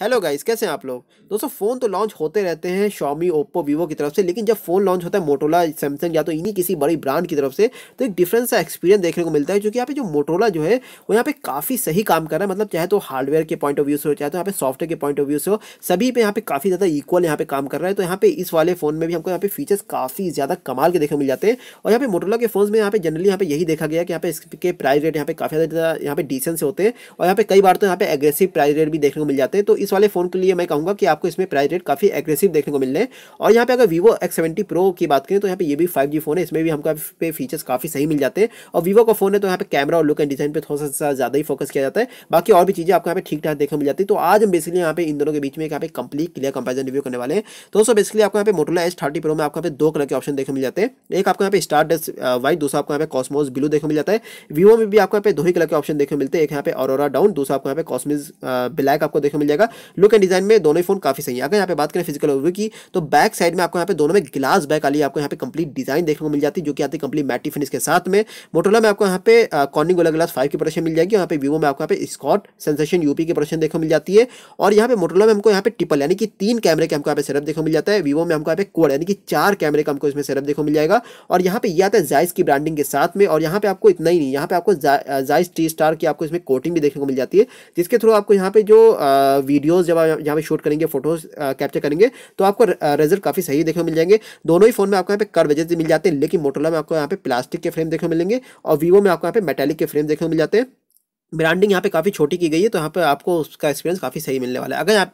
hello guys कैसे हैं आप लोग दोस्तों फ़ोन तो लॉन्च होते रहते हैं शॉमी ओप्पो वीवो की तरफ से लेकिन जब फ़ोन लॉन्च होता है मोटोला सैमसंग या तो इन्हीं किसी बड़ी ब्रांड की तरफ से तो एक डिफरेंस सा एक्सपीरियंस देखने को मिलता है क्योंकि यहाँ पे जो मोटोला जो है वो यहाँ पे काफ़ी सही काम कर रहा है मतलब चाहे तो हार्डवेयर के पॉइंट ऑफ व्यू से हो चाहे तो यहाँ पे सॉफ्टवेयर के पॉइंट ऑफ व्यू से हो सभी पे यहाँ पे काफ़ी ज़्यादा इक्वल यहाँ पे काम कर रहा है तो यहाँ पे इस वाले फ़ोन में भी हमको यहाँ पे फीचर्स काफ़ी ज़्यादा कमाल के देखने मिल जाते हैं और यहाँ पे मोटोला के फ़ोन में यहाँ पे जनरली यहाँ पे यही देखा गया कि यहाँ पे इसके प्राइस रेट यहाँ पे काफ़ी ज़्यादा यहाँ पे डिसेंस होते हैं और यहाँ पे कई बार तो यहाँ पे एग्रेसिव प्राइस रेट भी देखने को मिल जाते हैं तो इस वाले फ़ोन के लिए मैं कहूँगा कि आपको इसमें प्राइस रेट काफ़ी एग्रेसिव देखने को मिल रहे हैं और यहाँ पे अगर वीवो एक्स सेवेंटी प्रो की बात करें तो यहाँ पे ये भी फाइव जी फोन है इसमें भी हमको पे फीचर्स काफ़ी सही मिल जाते हैं और वीवो का फोन है तो यहाँ पे कैमरा और लुक एंड डिज़ाइन पर थोड़ा सा ज़्यादा ही फोकस किया जाता है बाकी और भी चीज़ें आपको यहाँ पे ठीक ठाक देखने मिल जाती है तो आज हम बेसिकली यहाँ पे इन दोनों के बीच में यहाँ पे कंप्लीट क्लियर कंपेरिजन रिव्यू करने वाले हैं तो दोस्तों बेसिकली आपको यहाँ पे मोटोला एस थर्टी प्रो में आपको यहाँ पे दो कलर के ऑप्शन देखने मिल जाते हैं एक आपको यहाँ पे स्टार डेस वाइट दूसरा आपको यहाँ पे कॉस्मोस ब्लू देखने मिल जाता है वीवो में भी आपको यहाँ पे दो ही कलर के ऑप्शन देखने मिलते हैं एक यहाँ पे और डाउन दूसरा आपको यहाँ पे कॉस्मिस ब्लैक आपको देखने मिल जाएगा लुक एंड डिजाइन में दोनों ही फोन काफी सही है अगर यहाँ पे बात करें फिजिकल ओवर की तो बैक साइड में आपको यहाँ पे दोनों में ग्लास बैक वाली आपको यहाँ पे कंप्लीट डिजाइन देखने को मिल जाती है जो कि आती है कंप्लीट मैटी फिनिश के साथ में मोटोला में आपको यहाँ पे कॉर्निंग गोला ग्लास फाइव की प्रोडक्शन मिल जाएगी यहाँ पे वीवो में आपको यहाँ पे स्कॉट सेंसेशन यूपी की प्रोडक्शन देखने को मिल जाती है और यहाँ पे मोटोला में हमको यहाँ पे ट्रिपल यानी कि तीन कैमरे के हमको यहाँ पे सेटअप देखने को मिल जाता है वीवो में हमको यहाँ पे कोड यानी कि चार कैमरे का हमको इसमें सेटअप देखने को मिल जाएगा और यहाँ पे ये आता है जाइस की ब्रांडिंग के साथ में और यहाँ पे आपको इतना ही नहीं यहाँ पे आपको जाइस टी स्टार की आपको इसमें कोटिंग भी देखने को मिल जाती है जिसके थ्रू आपको यहाँ पे जो वीडियो वीडियोज़ जब आप यहाँ पे शूट करेंगे फोटोज कैप्चर करेंगे तो आपको रिजल्ट काफ़ी सही देखने मिल जाएंगे दोनों ही फोन में आपको यहाँ पे कर वजह मिल जाते हैं लेकिन मोटोला में आपको यहाँ पे प्लास्टिक के फ्रेम देखने मिलेंगे और वीवो में आपको यहाँ पे मेटेलिक के फ्रेम देखने मिल जाते हैं ब्रांडिंग यहाँ पे काफ़ी छोटी की गई है तो यहाँ पे आपको उसका एक्सपीरियंस काफ़ी सही मिलने वाला है अगर आप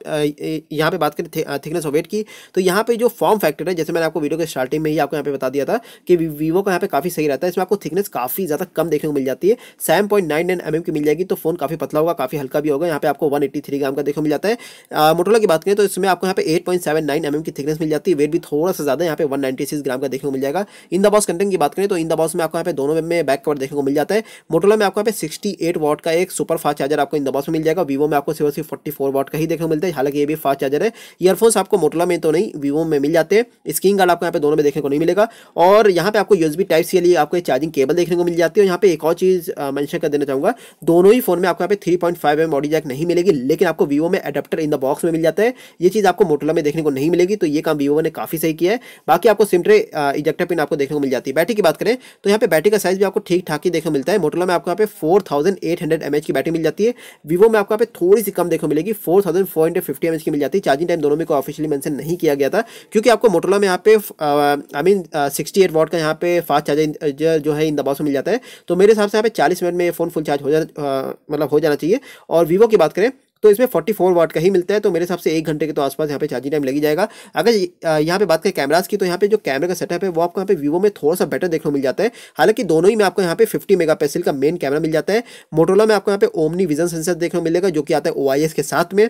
यहाँ पे बात करें थिकनेस ऑफ वेट की तो यहाँ पे जो फॉर्म फैक्टर है जैसे मैंने आपको वीडियो के स्टार्टिंग में ही आपको यहाँ पे बता दिया था कि वीवो का यहाँ पे काफ़ी सही रहता है इसमें आपको थिकनेस काफ़ी ज़्यादा कम देखने को मिल जाती है seven point nine nine M M की मिल जाएगी तो फोन काफ़ी पतला होगा काफ़ी हल्का भी होगा यहाँ पे आपको वन एट्टी थ्री ग्राम का देखने मिल जाता है मोटोला की बात करें तो इसमें आपको यहाँ पे eight point seven nine M M की थिकनेस मिल जाती है वेट भी थोड़ा सा ज़्यादा यहाँ पे वन सिक्स ग्राम का देखने को मिल जाएगा इन द बॉस कंटेंट की बात करें तो इन द बॉस में आपको यहाँ पे दोनों में बैक कवर देखने को मिल जाता है मोटोला में आपको यहाँ पे सिक्सटी एट वॉट वाट का एक सुपर फास्ट चार्जर आपको इन दबाव में मिल जाएगा वीवो में आपको सिर्फ सिर्फ फोर्टी फोर वाट का ही देखने को मिलता है हालांकि ये भी फास्ट चार्जर है ईयरफोन्स आपको मोटला में तो नहीं वीवो में मिल जाते हैं स्क्रीन गार्ड आपको यहाँ पे दोनों में देखने को नहीं मिलेगा और यहाँ पे आपको यूएसबी टाइप सी लिए आपको चार्जिंग केबल देखने को मिल जाती है और यहाँ पे एक और चीज़ मैंशन कर देना चाहूँगा दोनों ही फोन में आपको यहाँ पे three point five M audio jack नहीं मिलेगी लेकिन आपको वीवो में अडेप्टर इन द बॉक्स में मिल जाता है ये चीज़ आपको मोटला में देखने को नहीं मिलेगी तो ये काम वीवो ने काफ़ी सही किया है बाकी आपको सिमट्रे इजेक्टर पिन आपको देखने को मिल जाती है बैटरी की बात करें तो यहाँ पे बैटरी का साइज भी आपको ठीक ठाक ही देखने को मिलता है मोटला में आपको यहाँ पे फोर हंड्रेड एम की बैटरी मिल जाती है वीवो में आपको पे थोड़ी सी कम देखो मिलेगी four thousand four hundred fifty M की मिल जाती है चार्जिंग टाइम दोनों में को ऑफिशियली मैंशन नहीं किया गया था क्योंकि आपको मोटोला में यहाँ पे I mean sixty eight watt का यहाँ पे फास्ट चार्जिंग uh, जो है इन दबाव से मिल जाता है तो मेरे हिसाब से यहाँ पे चालीस मिनट में फोन फुल चार्ज हो जा uh, मतलब हो जाना चाहिए और वीवो की बात करें तो इसमें फोर्टी फोर वाट का ही मिलता है तो मेरे हिसाब से एक घंटे के तो आसपास यहाँ पे चार्जिंग टाइम लगी जाएगा अगर यहाँ पे बात करें कैमराज की तो यहाँ पे जो कैमरे का सेटअप है वो आपको यहाँ पे वीवो में थोड़ा सा बेटर देखने को मिल जाता है हालांकि दोनों ही में आपको यहाँ पे फिफ्टी मेगा का मेन कैमरा मिल जाता है मोटोला में आपको यहाँ पे ओमनी विजन सेंसर देखने को मिलेगा जो कि आता है ओ के साथ में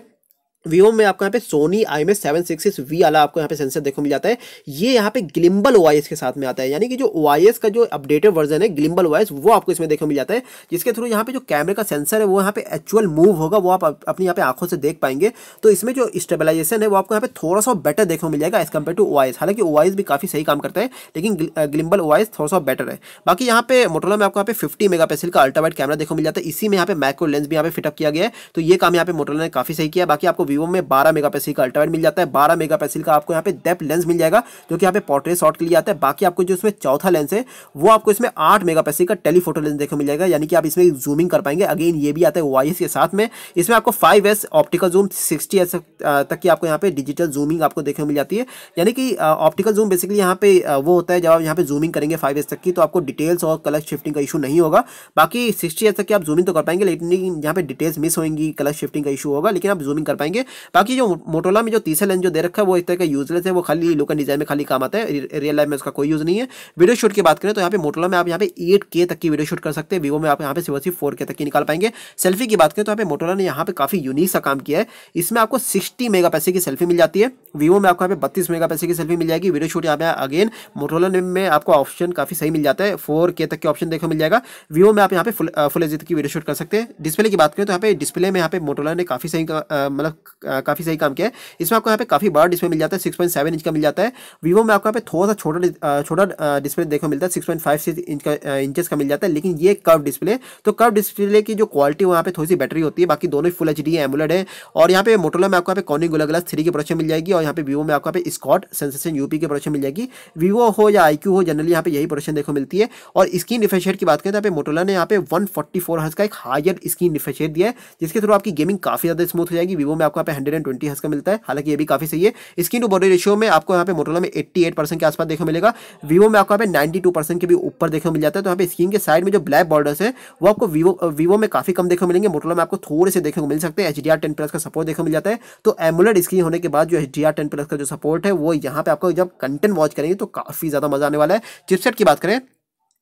वीवो में आपको यहाँ पे सोनी आई में सेवन सिक्स सिक्स वी वाला आपको यहाँ पे सेंसर देखो मिल जाता है ये यहाँ पे ग्लिम्बल ओ के साथ में आता है यानी कि जो ओ का जो अपडेटेड वर्जन है ग्लिम्बल ओ वो आपको इसमें देखो मिल जाता है जिसके थ्रू यहाँ पे जो कैमरे का सेंसर है वो यहाँ पे एक्चुअल मूव होगा वो आप अपनी यहाँ पे आंखों से देख पाएंगे तो इसमें जो स्टेबलाइजेशन है वो आपको यहाँ पे थोड़ा सा बेटर देखो मिल जाएगा एज कम्पेयर टू ओ हालांकि ओ भी काफ़ी सही काम करता है लेकिन ग्लिम्बल ओ थोड़ा सा बेटर है बाकी यहाँ पे मोटोला में आपको यहाँ पे फिफ्टी मेगा का अल्ट्रावाइट कैमरा देखो मिल जाता है इसी में यहाँ पे माइक्रो लेंस भी यहाँ पे फिटअप किया गया है तो ये काम यहाँ पे मोटोला ने काफ़ी सही किया बाकी आपको वीवो में बारह मेगा का अल्ट्रावाइड मिल जाता है बारह मेगा का आपको यहाँ पे डेप लेंस मिल जाएगा जो कि यहाँ पे पोर्ट्रेट शॉट के लिए आता है बाकी आपको जो इसमें चौथा लेंस है वो आपको इसमें आठ मेगा का टेलीफोटो लेंस देखने मिल जाएगा यानी कि आप इसमें जूमिंग कर पाएंगे अगेन ये भी आता है वाई के साथ में इसमें आपको five X optical zoom sixty X तक की आपको यहाँ पे डिजिटल जूमिंग आपको देखने मिल जाती है यानी कि ऑप्टिकल जूम बेसिकली यहाँ पे वो होता है जब आप यहाँ पे जूमिंग करेंगे फाइव एस तक की तो आपको डिटेल्स और कलर शिफ्टिंग का इशू नहीं होगा बाकी सिक्सटी तक की आप जूमिंग तो कर पाएंगे लेकिन यहाँ पे डिटेल्स मिस होंगी कलर शिफ्टिंग का इशू होगा लेकिन आप जूमिंग कर पाएंगे है बाकी जो मोटोला में जो तीसरे लेंस जो दे रखा है वो एक तरह का यूजलेस है वो खाली लुक एंड डिजाइन में खाली काम आता है रियल लाइफ में उसका कोई यूज नहीं है वीडियो शूट की बात करें तो यहाँ पे मोटोला में आप यहाँ पे एट के तक की वीडियो शूट कर सकते हैं वीवो में आप यहाँ पे सिर्फ सिर्फ फोर के तक की निकाल पाएंगे सेल्फी की बात करें तो यहाँ पे मोटोला ने यहाँ पे काफी यूनिक सा काम किया है इसमें आपको सिक्सटी मेगा की सेल्फी मिल जाती है वीवो में आपको यहाँ पे बत्तीस मेगा की सेल्फी मिल जाएगी वीडियो शूट यहाँ पे अगेन मोटोला में आपको ऑप्शन काफी सही मिल जाता है फोर तक के ऑप्शन देखो मिल जाएगा वीवो में आप यहाँ पे फुल एच की वीडियो शूट कर सकते हैं डिस्प्ले की बात करें तो यहाँ पे डिस्प्ले में यहाँ पे मोटोला ने काफी सही मतलब काफ़ी सही काम किया है इसमें आपको यहाँ पे काफ़ी बड़ा डिस्प्ले मिल जाता है सिक्स पॉइंट सेवन इंच का मिल जाता है वीवो में आपको यहाँ पे थोड़ा सा छोटा छोटा डिस्प्ले देखने को मिलता है six point five six inch का इंचेस का मिल जाता है लेकिन ये कर्व डिस्प्ले तो कर्व डिस्प्ले की जो क्वालिटी वहाँ पे थोड़ी सी बैटरी होती है बाकी दोनों ही फुल एच डी एमुलेट है और यहाँ पे मोटोला में आपको यहाँ पे कॉनिक गोला ग्लास थ्री की प्रोडक्शन मिल जाएगी और यहाँ पे वीवो में आपको यहाँ पे स्कॉट सेंसेशन यूपी की प्रोडक्शन मिल जाएगी वीवो हो या आई हो जनरली यहाँ पे यही प्रोडक्शन देखो मिलती है और स्क्रीन रिफ्रेश की बात करें तो यहाँ पे मोटोला ने यहाँ पे वन फोर्टी फोर का एक हायर स्क्रीन रिफ्रेश दिया है जिसके थ्रू आपकी गेमिंग काफ़ी ज़्यादा स्मूथ हो जाएगी वीवो में आपको यहाँ पे हंड्रेड एंड ट्वेंटी का मिलता है हालांकि ये भी काफी सही है स्क्रीन टू बॉडी रेशियो में आपको यहाँ पे मोटोला में एट्टी एट परसेंट के आसपास देखने मिलेगा वीवो में आपको यहाँ पे नाइन्टी टू परसेंट के भी ऊपर देखने मिल जाता है तो यहाँ पे स्क्रीन के साइड में जो ब्लैक बॉर्डर्स है वो आपको वीवो वीवो में काफी कम देखने मिलेंगे मोटोला में आपको थोड़े से देखने को मिल सकते हैं H D R ten plus का सपोर्ट देखने मिल जाता है तो एमुलेट स्क्रीन होने के बाद जो H D R ten plus का जो सपोर्ट है वो यहाँ पे आपको जब कंटेंट वॉच करेंगे तो काफी ज्यादा मजा आने वाला है चिपसेट की बात करें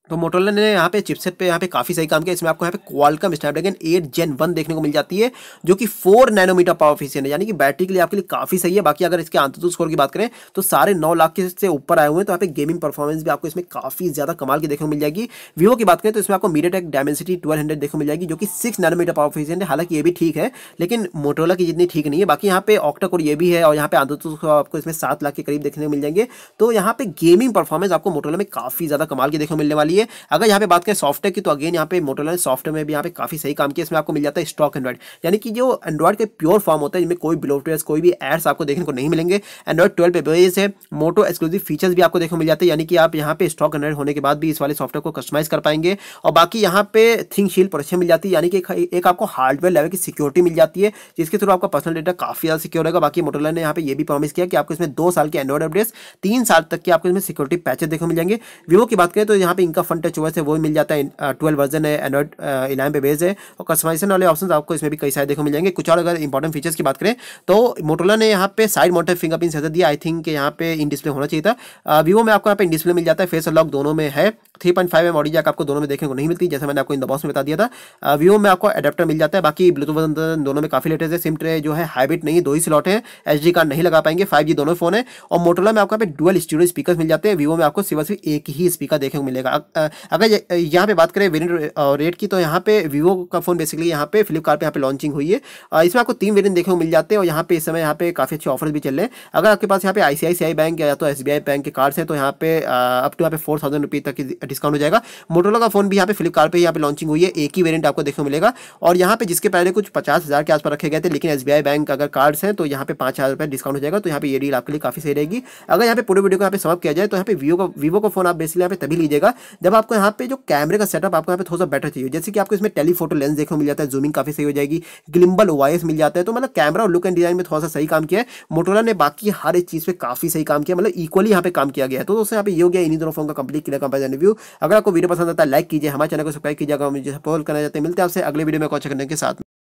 तो मोटोला ने यहाँ पे चिपसेट पे यहाँ पे काफ़ी सही काम किया इसमें आपको यहाँ पे क्वालकम स्नैपड्रैगन 8 जेन वन देखने को मिल जाती है जो कि 4 नैनोमीटर पावर एफिशिएंट है यानी कि बैटरी के लिए आपके लिए काफ़ी सही है बाकी अगर इसके आंतु स्कोर की बात करें तो सारे नौ लाख के से ऊपर आए हुए हैं तो यहाँ पे गेमिंग परफॉर्मेंस भी आपको इसमें काफ़ी ज़्यादा कमाल की देखने को मिल जाएगी वीवो की बात करें तो इसमें आपको मीडिया टेक डायमेंसिटी ट्वेल्व देखने को मिल जाएगी जो कि सिक्स नैनोमीटर पावर एफिशिएंट है हालांकि ये भी ठीक है लेकिन मोटोला की जितनी ठीक नहीं है बाकी यहाँ पे ऑक्टाकोर ये भी है और यहाँ पे आंतु आपको इसमें सात लाख के करीब देखने को मिल जाएंगे तो यहाँ पे गेमिंग परफॉर्मेंस आपको मोटोला में काफ़ी ज़्यादा कमाल की देखने को मिलने वाली चलिए अगर यहाँ पे बात करें सॉफ्टवेयर की तो अगेन यहाँ पे मोटोला सॉफ्टवेयर में भी यहाँ पे काफी सही काम किया इसमें आपको मिल जाता है स्टॉक एंड्रॉइड यानी कि जो एंड्रॉइड के प्योर फॉर्म होता है जिसमें कोई बिलोटेयर्स कोई भी एड्स आपको देखने को नहीं मिलेंगे एंड्रॉइड ट्वेल्व पे बेस है मोटो एक्सक्लूसिव फीचर्स भी आपको देखने मिल जाते हैं यानी कि आप यहाँ पे स्टॉक एंड्रॉइड होने के बाद भी इस वाले सॉफ्टवेयर को कस्टमाइज कर पाएंगे और बाकी यहाँ पे थिंग शील प्रोसेस मिल जाती है यानी कि एक आपको हार्डवेयर लेवल की सिक्योरिटी मिल जाती है जिसके थ्रू आपका पर्सनल डेटा काफी ज्यादा सिक्योर रहेगा बाकी मोटोला ने यहाँ पे ये भी प्रॉमिस किया कि आपको इसमें दो साल के एंड्रॉइड अपडेट्स तीन साल तक के आपको इसमें सिक्योरिटी पैचेस देखने मिल जाएंगे वीवो की बात करें तो यहाँ पे इनका का फंड टच OS है वो मिल जाता है ट्वेल्व वर्जन है एंड्रॉइड इलेवन पे बेस है और कस्टमाइजेशन वाले ऑप्शन आपको इसमें भी कई सारे देखो मिल जाएंगे कुछ और अगर इंपॉर्टेंट फीचर्स की बात करें तो मोटोला ने यहाँ पे साइड मोटर फिंगरप्रिंट सेंसर दिया आई थिंक यहाँ पे इन डिस्प्ले होना चाहिए था वीवो में आपको यहाँ पे इन डिस्प्ले मिल जाता है फेस और लॉक दोनों में है three point five M audio jack आपको दोनों में देखने को नहीं मिलती जैसे मैंने आपको इन द बॉक्स में बता दिया था वीवो में आपको एडेप्टर मिल जाता है बाकी ब्लूटूथ दोनों में काफी लेटेस्ट है सिम ट्रे जो है हाइब्रिड नहीं दो ही स्लॉट है एच कार्ड नहीं लगा पाएंगे फाइव दोनों फोन है और मोटोला में आपको यहाँ पे डुअल स्टूडियो स्पीकर मिल जाते हैं वीवो में आपको सिर्फ सिर्फ एक ही स्पीकर देखने को मिलेगा अगर यहाँ पे बात करें वेरियंट रेट की तो यहाँ पे वीवो का फोन बेसिकली यहाँ पे फ्लिपकार्ट यहाँ पे लॉन्चिंग हुई है इसमें आपको तीन वेरियंट देखने को मिल जाते हैं और यहाँ पे इस समय यहाँ पे काफी अच्छे ऑफर भी चल रहे हैं अगर आपके पास यहाँ पे आईसीआईसीआई बैंक या तो एस बैंक के कार्ड्स हैं तो यहाँ पे अप टू यहाँ पे फोर थाउजेंड रुपी तक की डिस्काउंट हो जाएगा मोटोला का फोन भी यहाँ पे फ्लिपकार्ट यहाँ पे लॉन्चिंग हुई है एक ही वेरियंट आपको देखने मिलेगा और यहाँ पे जिसके पहले कुछ पचास हज़ार के आसपास रखे गए थे लेकिन एस बैंक अगर कार्ड्स हैं तो यहाँ पे पाँच हज़ार रुपये डिस्काउंट हो जाएगा तो यहाँ पे ये डील आपके लिए काफ़ी सही रहेगी अगर यहाँ पे पूरे वीडियो को यहाँ पे समअप किया जाए तो यहाँ पे वीवो का वीवो का फोन आप बेसिकली यहाँ पे तभी लीजिएगा जब आपको यहाँ पे जो कैमरे का सेटअप आपको यहाँ पे थोड़ा सा बेटर चाहिए जैसे कि आपको इसमें टेलीफोटो लेंस देखने मिल जाता है जूमिंग काफ़ी सही हो जाएगी ग्लिम्बल वायस मिल जाता है तो मतलब कैमरा और लुक एंड डिजाइन में थोड़ा सा सही काम किया है मोटोला ने बाकी हर एक चीज़ पे काफ़ी सही काम किया मतलब इक्वली यहाँ पे काम किया गया है तो दोस्तों यहाँ पे ये हो गया इन दोनों फोन का कंप्लीट क्लियर कंपेरिजन रिव्यू अगर आपको वीडियो पसंद आता है लाइक कीजिए हमारे चैनल को सब्सक्राइब कीजिएगा मुझे सपोर्ट करना चाहते हैं मिलते हैं आपसे अगले वीडियो में कुछ करने के साथ